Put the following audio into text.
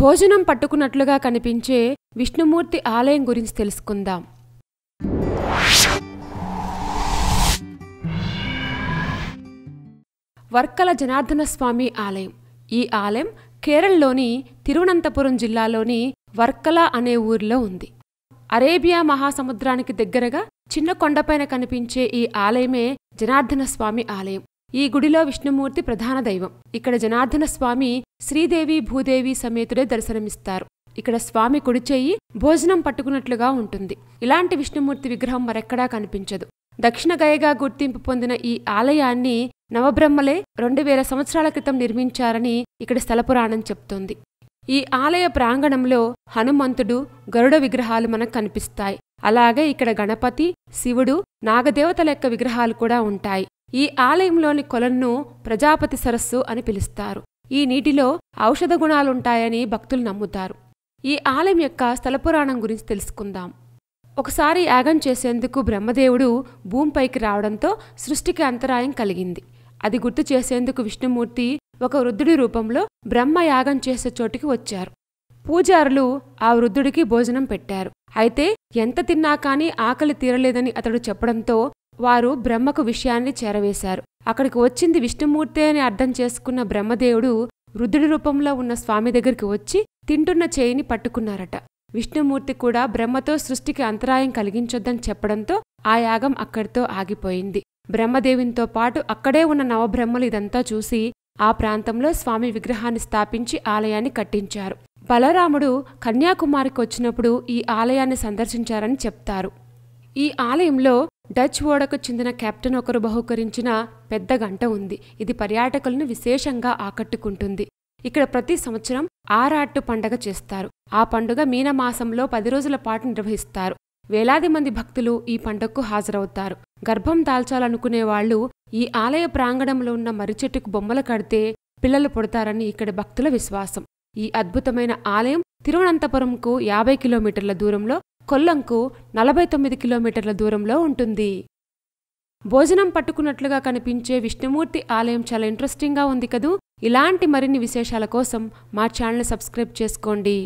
భోజనం పట్టుకున్నట్లుగా కనిపించే విష్ణుమూర్తి ఆలయం గురించి తెలుసుకుందాం వర్కల జనార్దన స్వామి ఆలయం ఈ ఆలయం కేరళలోని తిరువనంతపురం జిల్లాలోని వర్కల అనే ఊరిలో ఉంది అరేబియా మహాసముద్రానికి దగ్గరగా చిన్న కొండపైన కనిపించే ఈ ఆలయమే జనార్దన స్వామి ఆలయం ఈ గుడిలో విష్ణుమూర్తి ప్రధాన దైవం ఇక్కడ జనార్దన స్వామి శ్రీదేవి భూదేవి సమేతుడే దర్శనమిస్తారు ఇక్కడ స్వామి కుడిచేయి భోజనం పట్టుకున్నట్లుగా ఉంటుంది ఇలాంటి విష్ణుమూర్తి విగ్రహం మరెక్కడా కనిపించదు దక్షిణ గయగా గుర్తింపు పొందిన ఈ ఆలయాన్ని నవబ్రహ్మలే రెండు వేల సంవత్సరాల క్రితం నిర్మించారని ఇక్కడ స్థలపురాణం చెప్తోంది ఈ ఆలయ ప్రాంగణంలో హనుమంతుడు గరుడ విగ్రహాలు మనకు కనిపిస్తాయి అలాగే ఇక్కడ గణపతి శివుడు నాగదేవతల యొక్క విగ్రహాలు కూడా ఉంటాయి ఈ ఆలయంలోని కొలను ప్రజాపతి సరస్సు అని పిలుస్తారు ఈ నీటిలో ఔషధ గుణాలుంటాయని భక్తులు నమ్ముతారు ఈ ఆలయం యొక్క స్థలపురాణం గురించి తెలుసుకుందాం ఒకసారి యాగం చేసేందుకు బ్రహ్మదేవుడు భూమిపైకి రావడంతో సృష్టికి అంతరాయం కలిగింది అది గుర్తు చేసేందుకు విష్ణుమూర్తి ఒక వృద్ధుడి రూపంలో బ్రహ్మ యాగం చేసే చోటికి వచ్చారు పూజారులు ఆ వృద్ధుడికి భోజనం పెట్టారు అయితే ఎంత తిన్నా కానీ ఆకలి తీరలేదని అతడు చెప్పడంతో వారు బ్రహ్మకు విషయాన్ని చేరవేశారు అక్కడికి వచ్చింది విష్ణుమూర్తి అని అర్థం చేసుకున్న బ్రహ్మదేవుడు రుద్రుడి రూపంలో ఉన్న స్వామి దగ్గరికి వచ్చి తింటున్న చేయిని పట్టుకున్నారట విష్ణుమూర్తి కూడా బ్రహ్మతో సృష్టికి అంతరాయం కలిగించొద్దని చెప్పడంతో ఆ యాగం అక్కడితో ఆగిపోయింది బ్రహ్మదేవినితో పాటు అక్కడే ఉన్న నవబ్రహ్మలు ఇదంతా చూసి ఆ ప్రాంతంలో స్వామి విగ్రహాన్ని స్థాపించి ఆలయాన్ని కట్టించారు బలరాముడు కన్యాకుమారికి వచ్చినప్పుడు ఈ ఆలయాన్ని సందర్శించారని చెప్తారు ఈ ఆలయంలో డచ్ ఓడకు చెందిన కెప్టెన్ ఒకరు బహుకరించిన పెద్ద గంట ఉంది ఇది పర్యాటకులను విశేషంగా ఆకట్టుకుంటుంది ఇక్కడ ప్రతి సంవత్సరం ఆరాట్టు పండగ చేస్తారు ఆ పండుగ మీనమాసంలో పది రోజుల పాటు నిర్వహిస్తారు వేలాది మంది భక్తులు ఈ పండగకు హాజరవుతారు గర్భం దాల్చాలనుకునే వాళ్ళు ఈ ఆలయ ప్రాంగణంలో ఉన్న మరిచెట్టుకు బొమ్మలు కడితే పిల్లలు పుడతారని ఇక్కడ భక్తుల విశ్వాసం ఈ అద్భుతమైన ఆలయం తిరువనంతపురంకు యాభై కిలోమీటర్ల దూరంలో కొల్లంకు నలభై తొమ్మిది కిలోమీటర్ల దూరంలో ఉంటుంది భోజనం పట్టుకున్నట్లుగా కనిపించే విష్ణుమూర్తి ఆలయం చాలా ఇంట్రెస్టింగ్గా ఉంది కదూ ఇలాంటి మరిన్ని విశేషాల కోసం మా ఛానల్ సబ్స్క్రైబ్ చేసుకోండి